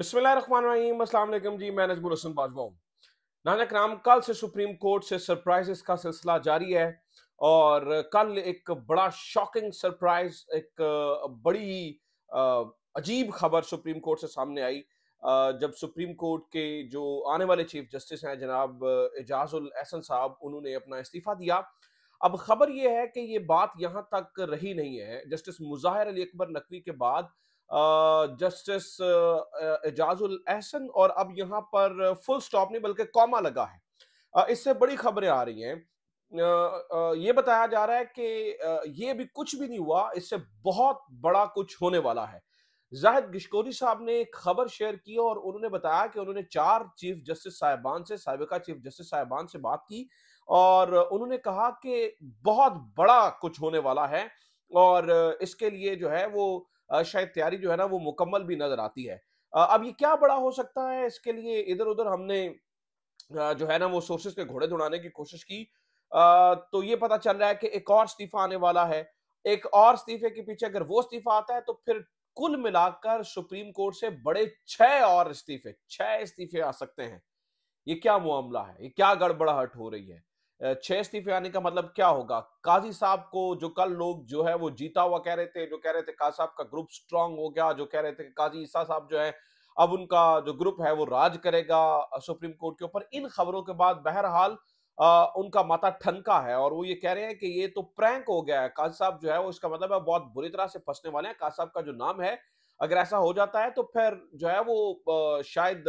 बिस्मिल्लाम जी मैं नजमुल हसन बाजवा हूँ नानक राम कल से सुप्रीम कोर्ट से सरप्राइजेस का सिलसिला जारी है और कल एक बड़ा शॉकिंग सरप्राइज एक बड़ी अजीब खबर सुप्रीम कोर्ट से सामने आई जब सुप्रीम कोर्ट के जो आने वाले चीफ जस्टिस हैं जनाब एजाजुल एहसन साहब उन्होंने अपना इस्तीफा दिया अब खबर यह है कि ये बात यहाँ तक रही नहीं है जस्टिस मुजाहिर अली अकबर नकवी के बाद जस्टिस एजाजुल एहसन और अब यहाँ पर फुल स्टॉप नहीं बल्कि कॉमा लगा है इससे बड़ी खबरें आ रही हैं ये बताया जा रहा है कि ये भी कुछ भी नहीं हुआ इससे बहुत बड़ा कुछ होने वाला है जाहिद गिशकोरी साहब ने एक खबर शेयर की और उन्होंने बताया कि उन्होंने चार चीफ जस्टिस साहिबान से साबिका चीफ जस्टिस साहिबान से बात की और उन्होंने कहा कि बहुत बड़ा कुछ होने वाला है और इसके लिए जो है वो शायद तैयारी जो है ना वो मुकम्मल भी नजर आती है अब ये क्या बड़ा हो सकता है इसके लिए इधर उधर हमने जो है ना वो सोर्सेस के घोड़े दौड़ाने की कोशिश की तो ये पता चल रहा है कि एक और इस्तीफा आने वाला है एक और इस्तीफे के पीछे अगर वो इस्तीफा आता है तो फिर कुल मिलाकर सुप्रीम कोर्ट से बड़े छह और इस्तीफे छह इस्तीफे आ सकते हैं ये क्या मामला है ये क्या गड़बड़ाहट हो रही है छह इस्तीफे आने का मतलब क्या होगा काजी साहब को जो कल लोग जो है वो जीता हुआ कह रहे थे जो कह रहे थे काजी साहब का ग्रुप स्ट्रांग हो गया जो कह रहे थे काजी ईसा साहब जो है अब उनका जो ग्रुप है वो राज करेगा सुप्रीम कोर्ट के ऊपर इन खबरों के बाद बहरहाल उनका माता ठनका है और वो ये कह रहे हैं कि ये तो प्रैंक हो गया है काजी साहब जो है वो इसका मतलब है बहुत बुरी तरह से फंसने वाले हैं काजी साहब का जो नाम है अगर ऐसा हो जाता है तो फिर जो है वो शायद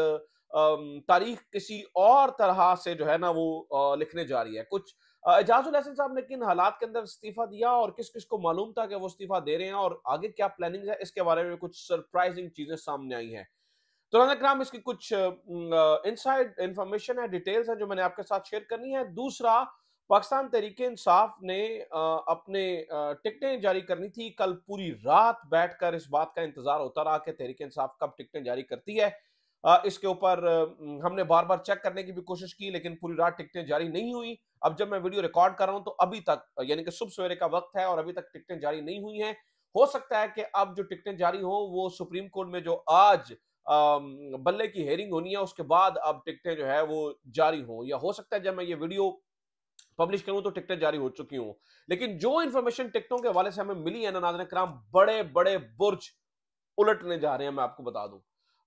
तारीख किसी और तरह से जो है ना वो लिखने जा रही है कुछ एजाजुल साहब ने किन हालात के अंदर इस्तीफा दिया और किस किस को मालूम था कि वो इस्तीफा दे रहे हैं और आगे क्या प्लानिंग है इसके बारे में कुछ सरप्राइजिंग चीजें सामने आई हैं तो कराम इसकी कुछ इनसाइड इंफॉर्मेशन है डिटेल्स है जो मैंने आपके साथ शेयर करनी है दूसरा पाकिस्तान तरीके इंसाफ ने अपने टिकटें जारी करनी थी कल पूरी रात बैठकर इस बात का इंतजार होता रहा कि तहरीक इंसाफ कब टिकटें जारी करती है इसके ऊपर हमने बार बार चेक करने की भी कोशिश की लेकिन पूरी रात टिकटें जारी नहीं हुई अब जब मैं वीडियो रिकॉर्ड कर रहा हूं तो अभी तक यानी कि सुबह सवेरे का वक्त है और अभी तक टिकटें जारी नहीं हुई हैं हो सकता है कि अब जो टिकटें जारी हो वो सुप्रीम कोर्ट में जो आज बल्ले की हेयरिंग होनी है उसके बाद अब टिकटें जो है वो जारी हों या हो सकता है जब मैं ये वीडियो पब्लिश करूं तो टिकटें जारी हो चुकी हूं लेकिन जो इन्फॉर्मेशन टिकटों के हवाले से हमें मिली है ना नाजन कराम बड़े बड़े बुर्ज उलटने जा रहे हैं मैं आपको बता दूं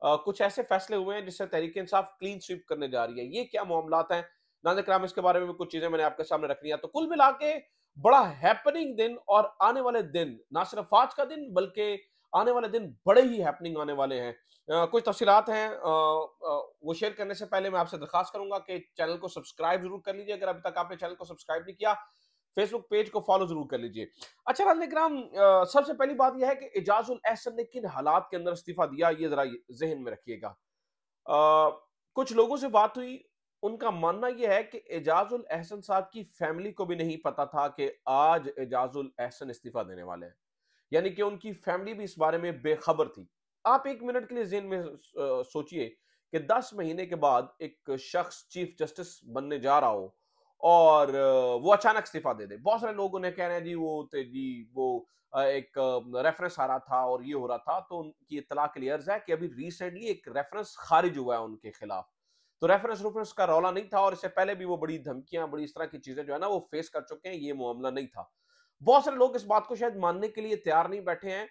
कुछ ऐसे फैसले हुए हैं जिससे तहरीक इंसाफ क्लीन स्वीप करने जा रही है ये क्या मामला है नाजक राम इसके बारे में भी कुछ चीजें मैंने आपके सामने रखनी है तो कुल मिला के बड़ा हैपनिंग दिन और आने वाले दिन ना सिर्फ आज का दिन बल्कि आने वाले दिन बड़े ही हैपनिंग आने वाले हैं कुछ तफसीत हैं वो शेयर करने से पहले मैं आपसे दरखास्त करूंगा कि चैनल को सब्सक्राइब जरूर कर लीजिए अगर अभी तक आपने चैनल को सब्सक्राइब नहीं किया फेसबुक पेज को फॉलो जरूर कर लीजिए अच्छा नाजनिक्राम सबसे पहली बात यह है कि उल एहसन ने किन हालात के अंदर इस्तीफा दिया ये जरा जहन में रखिएगा कुछ लोगों से बात हुई उनका मानना यह है कि उल एहसन साहब की फैमिली को भी नहीं पता था कि आज एजाजुल एहसन इस्तीफा देने वाले हैं यानी कि उनकी फैमिली भी इस बारे में बेखबर थी आप एक मिनट के लिए जेन में सोचिए कि 10 महीने के बाद एक शख्स चीफ जस्टिस बनने जा रहा हो और वो अचानक इस्तीफा दे दे बहुत सारे लोग उन्हें कह रहे हैं जी वो जी वो एक रेफरेंस आ रहा था और ये हो रहा था तो उनकी इतला क्लियर है कि अभी रिसेंटली एक रेफरेंस खारिज हुआ है उनके खिलाफ तो रेफरेंस रेफरेंस का रौला नहीं था और इससे पहले भी वो बड़ी धमकियां बड़ी इस तरह की चीजें जो है ना वो फेस कर चुके हैं ये मामला नहीं था बहुत सारे लोग इस बात को शायद मानने के लिए तैयार नहीं बैठे हैं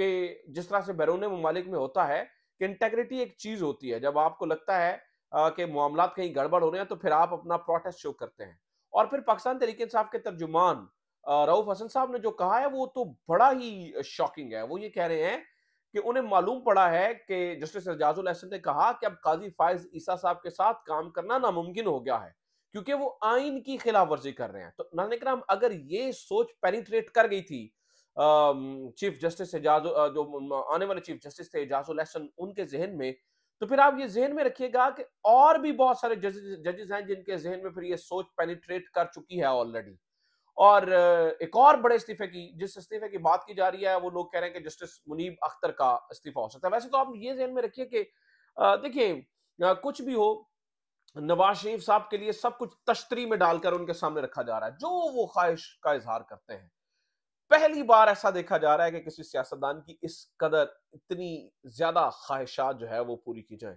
कि जिस तरह से बैरून ममालिक में होता है कि इंटेग्रिटी एक चीज होती है जब आपको लगता है के मामला कहीं गड़बड़ हो रहे हैं तो फिर आप अपना प्रोटेस्ट शो करते हैं और फिर पाकिस्तान तरीके साहब के तर्जुमान रऊफ हसन साहब ने जो कहा है वो तो बड़ा ही शॉकिंग है वो ये कह रहे हैं कि उन्हें मालूम पड़ा है कि जस्टिस एजाजुल अहसन ने कहा कि अब काजी फायज ईसा साहब के साथ काम करना नामुमकिन हो गया है क्योंकि वो आइन की खिलाफ वर्जी कर रहे हैं तो नाजन कराम अगर ये सोच पेनिट्रेट कर गई थी चीफ जस्टिस एजाज जो आने वाले चीफ जस्टिस थे एजाजुल अहसन उनके जहन में तो फिर आप ये जहन में रखिएगा कि और भी बहुत सारे जजेस हैं जिनके जहन में फिर ये सोच पेनिट्रेट कर चुकी है ऑलरेडी और एक और बड़े इस्तीफे की जिस इस्तीफे की बात की जा रही है वो लोग कह रहे हैं कि जस्टिस मुनीब अख्तर का इस्तीफा हो सकता है वैसे तो आप ये जहन में रखिए कि देखिए कुछ भी हो नवाज शरीफ साहब के लिए सब कुछ तश्तरी में डालकर उनके सामने रखा जा रहा है जो वो ख्वाहिश का इजहार करते हैं पहली बार ऐसा देखा जा रहा है कि किसी सियासतदान की इस कदर इतनी ज्यादा ख्वाहिशात जो है वो पूरी की जाए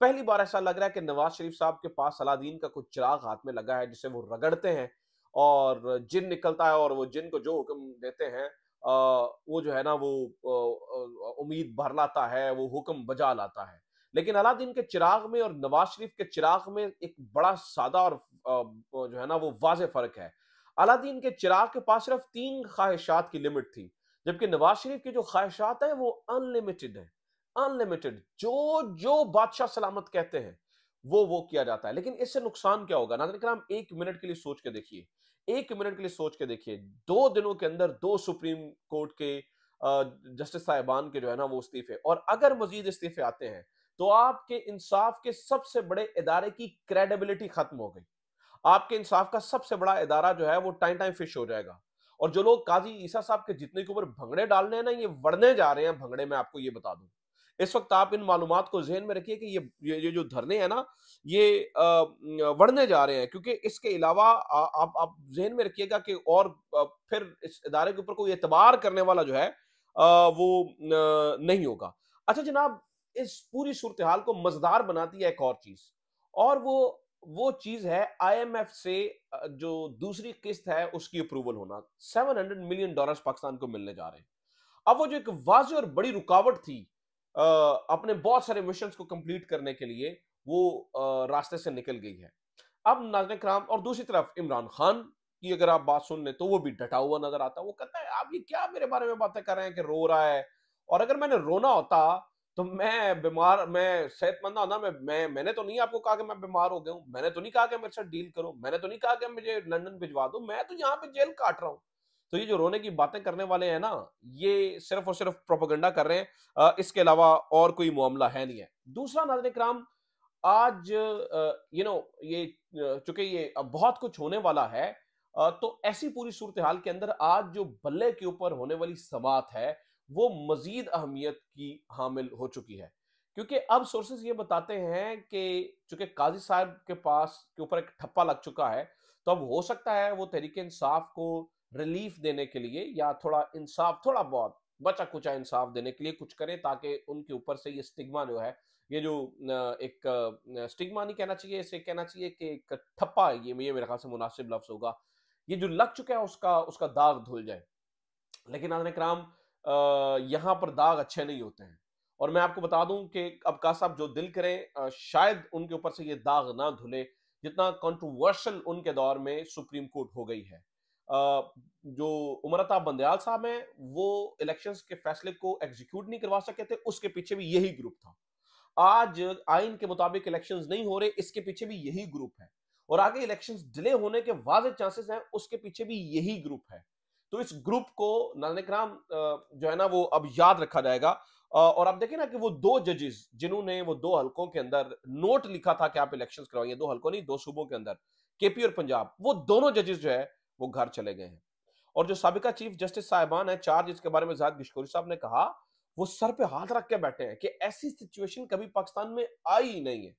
पहली बार ऐसा लग रहा है कि नवाज शरीफ साहब के पास अलादीन का कुछ चिराग हाथ में लगा है जिसे वो रगड़ते हैं और जिन निकलता है और वो जिन को जो हुक्म देते हैं वो जो है ना वो उम्मीद भर लाता है वो हुक्म बजा लाता है लेकिन अलादीन के चिराग में और नवाज शरीफ के चिराग में एक बड़ा सादा और जो है ना वो वाज फर्क है अलादीन के चिराग के पास सिर्फ तीन ख्वाहिशात की लिमिट थी जबकि नवाज शरीफ की जो ख्वाहिशात हैं वो अनलिमिटेड हैं अनलिमिटेड जो जो बादशाह सलामत कहते हैं वो वो किया जाता है लेकिन इससे नुकसान क्या होगा नाजर कराम एक मिनट के लिए सोच के देखिए एक मिनट के लिए सोच के देखिए दो दिनों के अंदर दो सुप्रीम कोर्ट के जस्टिस साहिबान के जो है ना वो इस्तीफे और अगर मजीद इस्तीफे आते हैं तो आपके इंसाफ के सबसे बड़े इदारे की क्रेडिबिलिटी खत्म हो गई आपके इंसाफ का सबसे बड़ा इदारा जो है वो टाइम टाइम फिश हो जाएगा और जो लोग काजी ईसा साहब के जितने के ऊपर भंगड़े डालने हैं ना ये बढ़ने जा रहे हैं भंगड़े में आपको ये बता दूं इस वक्त आप इन मालूम को जहन में रखिए कि ये ये, जो धरने हैं ना ये बढ़ने जा रहे हैं क्योंकि इसके अलावा आप आप जहन में रखिएगा कि और फिर इस इदारे के ऊपर कोई एतबार करने वाला जो है वो नहीं होगा अच्छा जनाब इस पूरी सूरत हाल को मजदार बनाती है एक और चीज़ और वो वो चीज है आईएमएफ से जो दूसरी किस्त है उसकी अप्रूवल होना 700 मिलियन डॉलर्स पाकिस्तान को मिलने जा रहे हैं अब वो जो एक वाज और बड़ी रुकावट थी आ, अपने बहुत सारे मिशन को कंप्लीट करने के लिए वो आ, रास्ते से निकल गई है अब नाजन कराम और दूसरी तरफ इमरान खान की अगर आप बात सुन लें तो वो भी डटा हुआ नजर आता है वो कहता है आप ये क्या मेरे बारे में बातें कर रहे हैं कि रो रहा है और अगर मैंने रोना होता तो मैं बीमार मैं सेहतमंद ना मैं मैं मैंने तो नहीं आपको कहा कि मैं बीमार हो गया हूँ मैंने तो नहीं कहा कि मेरे साथ डील करो मैंने तो नहीं कहा कि मुझे लंदन भिजवा दो मैं तो यहाँ पे जेल काट रहा हूँ तो ये जो रोने की बातें करने वाले हैं ना ये सिर्फ और सिर्फ प्रोपोगंडा कर रहे हैं इसके अलावा और कोई मामला है नहीं है दूसरा नाजन कराम आज यू नो ये चूंकि ये बहुत कुछ होने वाला है तो ऐसी पूरी सूरत हाल के अंदर आज जो बल्ले के ऊपर होने वाली समात है वो मजीद अहमियत की हामिल हो चुकी है क्योंकि अब सोर्सेज ये बताते हैं कि चूंकि काजी साहब के पास के ऊपर एक ठप्पा लग चुका है तो अब हो सकता है वो तहरीक इंसाफ को रिलीफ देने के लिए या थोड़ा इंसाफ थोड़ा बहुत बचा कुचा इंसाफ देने के लिए कुछ करें ताकि उनके ऊपर से ये स्टिग्मा जो है ये जो एक स्टिग्मा नहीं कहना चाहिए इसे कहना चाहिए कि एक ठप्पा ये ये मेरे ख्याल से मुनासिब लफ्ज होगा ये जो लग चुका है उसका उसका दाग धुल जाए लेकिन नाजन कराम यहाँ पर दाग अच्छे नहीं होते हैं और मैं आपको बता दूं कि अबका साहब जो दिल करें शायद उनके ऊपर से ये दाग ना धुले जितना कंट्रोवर्शल उनके दौर में सुप्रीम कोर्ट हो गई है जो उमरता बंदयाल साहब हैं वो इलेक्शंस के फैसले को एग्जीक्यूट नहीं करवा सके थे उसके पीछे भी यही ग्रुप था आज आइन के मुताबिक इलेक्शंस नहीं हो रहे इसके पीछे भी यही ग्रुप है और आगे इलेक्शंस डिले होने के वाजे चांसेस हैं उसके पीछे भी यही ग्रुप है तो इस ग्रुप को नानकराम जो है ना वो अब याद रखा जाएगा और आप देखें ना कि वो दो जजेस जिन्होंने वो दो हलकों के अंदर नोट लिखा था कि आप इलेक्शन करवाइए दो हलकों नहीं दो सूबों के अंदर केपी और पंजाब वो दोनों जजेस जो है वो घर चले गए हैं और जो सबका चीफ जस्टिस साहिबान है चार जिसके बारे में जहाद किशकोरी साहब ने कहा वो सर पे हाथ रख के बैठे हैं कि ऐसी सिचुएशन कभी पाकिस्तान में आई नहीं है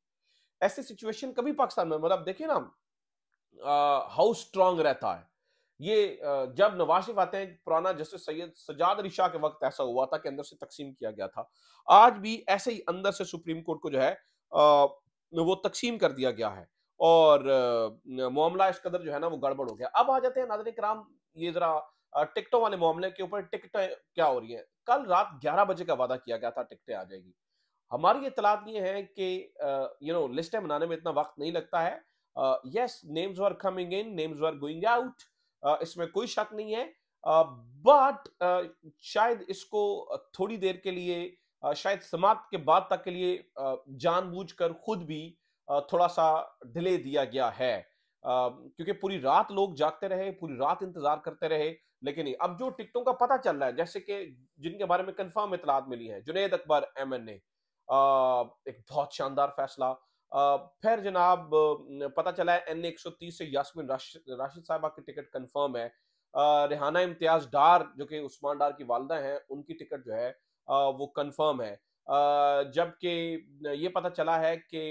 ऐसी सिचुएशन कभी पाकिस्तान में मतलब देखिए ना हाउ स्ट्रांग रहता है ये जब नवाज शरीफ आते हैं पुराना जस्टिस सैयद सजाद अली शाह के वक्त ऐसा हुआ था कि अंदर से तकसीम किया गया था आज भी ऐसे ही अंदर से सुप्रीम कोर्ट को जो है वो तकसीम कर दिया गया है और मामला इस कदर जो है ना वो गड़बड़ हो गया अब आ जाते हैं नादर कराम ये जरा टिकटों वाले मामले के ऊपर टिकटें क्या हो रही है कल रात 11 बजे का वादा किया गया था टिकटें आ जाएगी हमारी इतलात ये है कि यू नो लिस्टें बनाने में इतना वक्त नहीं लगता है yes names were coming in names were going out इसमें कोई शक नहीं है बट शायद इसको थोड़ी देर के लिए शायद समाप्त के बाद तक के लिए जानबूझकर खुद भी थोड़ा सा डिले दिया गया है क्योंकि पूरी रात लोग जागते रहे पूरी रात इंतजार करते रहे लेकिन अब जो टिकटों का पता चल रहा है जैसे कि जिनके बारे में कंफर्म इतलात मिली है Junaid Akbar M N A एक बहुत शानदार फैसला फिर जनाब पता चला है एन एक से यासमिन राशिद साहबा की टिकट कंफर्म है रिहाना इम्तियाज डार जो कि उस्मान डार की वालदा हैं उनकी टिकट जो है वो कंफर्म है जबकि ये पता चला है कि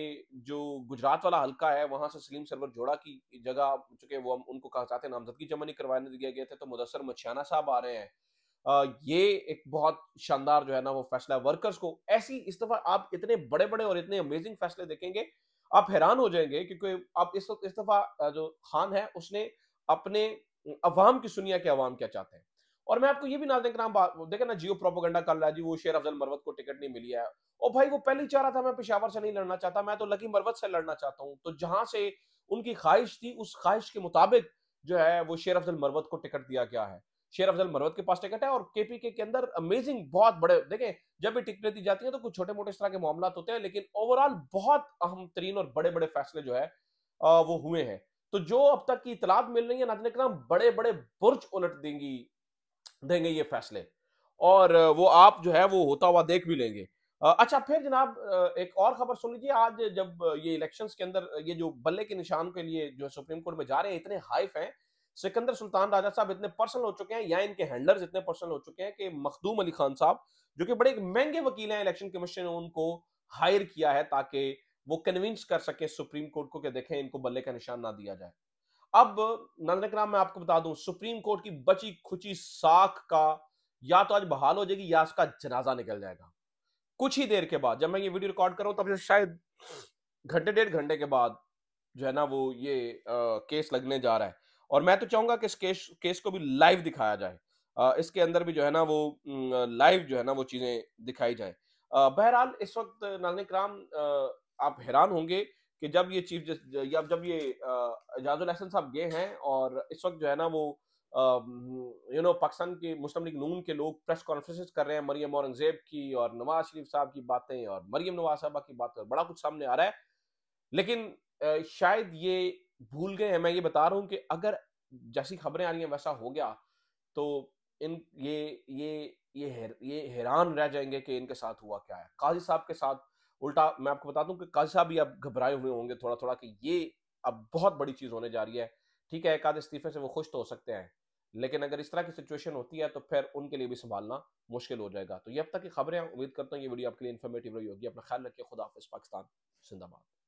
जो गुजरात वाला हल्का है वहाँ से सलीम सरवर जोड़ा की जगह चूँकि वो उनको हैं नामजदगी जमा नहीं करवाने दिया गया था तो मुदसर मछियाना साहब आ रहे हैं ये एक बहुत शानदार जो है ना वो फैसला है वर्कर्स को ऐसी इस दफा आप इतने बड़े बड़े और इतने अमेजिंग फैसले देखेंगे आप हैरान हो जाएंगे क्योंकि आप इस वक्त इस दफा जो खान है उसने अपने अवाम की सुनिया के अवाम क्या चाहते हैं और मैं आपको ये भी ना देख देखे ना जियो प्रोपोगंडा कर रहा है जी वो शेर अफजल मरवत को टिकट नहीं मिली है और भाई वो पहले ही चाह रहा था मैं पेशावर से नहीं लड़ना चाहता मैं तो लकी मरवत से लड़ना चाहता हूँ तो जहां से उनकी ख्वाहिश थी उस ख्वाहिश के मुताबिक जो है वो शेर अफजल मरवत को टिकट दिया गया है शेर अफजल मरवत के पास टिकट है और केपी के, के अंदर अमेजिंग बहुत बड़े देखें जब भी टिकटें दी जाती हैं तो कुछ छोटे मोटे इस तरह के मामला होते हैं लेकिन ओवरऑल बहुत अहम तरीन और बड़े बड़े फैसले जो है आ, वो हुए हैं तो जो अब तक की इतलाब मिल रही है नाजन कराम बड़े बड़े बुर्ज उलट देंगी देंगे ये फैसले और वो आप जो है वो होता हुआ देख भी लेंगे अच्छा फिर जनाब एक और खबर सुन लीजिए आज जब ये इलेक्शंस के अंदर ये जो बल्ले के निशान के लिए जो सुप्रीम कोर्ट में जा रहे हैं इतने हाइफ हैं सिकंदर सुल्तान राजा साहब इतने पर्सनल हो चुके हैं या इनके हैंडलर्स इतने पर्सनल हो चुके हैं कि मखदूम अली खान साहब जो कि बड़े महंगे वकील हैं इलेक्शन कमीशन ने उनको हायर किया है ताकि वो कन्विंस कर सके सुप्रीम कोर्ट को कि देखें इनको बल्ले का निशान ना दिया जाए अब नंदन कराम मैं आपको बता दूं सुप्रीम कोर्ट की बची खुची साख का या तो आज बहाल हो जाएगी या उसका जनाजा निकल जाएगा कुछ ही देर के बाद जब मैं ये वीडियो रिकॉर्ड कर रहा हूँ तब शायद घंटे डेढ़ घंटे के बाद जो है ना वो ये आ, केस लगने जा रहा है और मैं तो चाहूंगा कि इस केस केस को भी लाइव दिखाया जाए इसके अंदर भी जो है ना वो लाइव जो है ना वो चीजें दिखाई जाए बहरहाल इस वक्त नाजन कराम आप हैरान होंगे कि जब ये चीफ या जब ये एजाजुल हसन साहब गए हैं और इस वक्त जो है ना वो यू नो पाकिस्तान के मुस्लिम लीग नून के लोग प्रेस कॉन्फ्रेंसेस कर रहे हैं मरियम औरंगजेब की और नवाज शरीफ साहब की बातें और मरियम नवाज साहबा की बातें बड़ा कुछ सामने आ रहा है लेकिन शायद ये भूल गए हैं मैं ये बता रहा हूँ कि अगर जैसी खबरें आ रही हैं वैसा हो गया तो इन ये ये ये ये हैरान रह जाएंगे कि इनके साथ हुआ क्या है काजी साहब के साथ उल्टा मैं आपको बता दूं कि काजी साहब भी अब घबराए हुए होंगे थोड़ा थोड़ा कि ये अब बहुत बड़ी चीज़ होने जा रही है ठीक है एक आध इस्तीफे से वो खुश तो हो सकते हैं लेकिन अगर इस तरह की सिचुएशन होती है तो फिर उनके लिए भी संभालना मुश्किल हो जाएगा तो ये अब तक की खबरें उम्मीद करता हूँ ये वीडियो आपके लिए इन्फॉर्मेटिव रही होगी अपना ख्याल रखिए खुदाफिस पाकिस्तान जिंदाबाद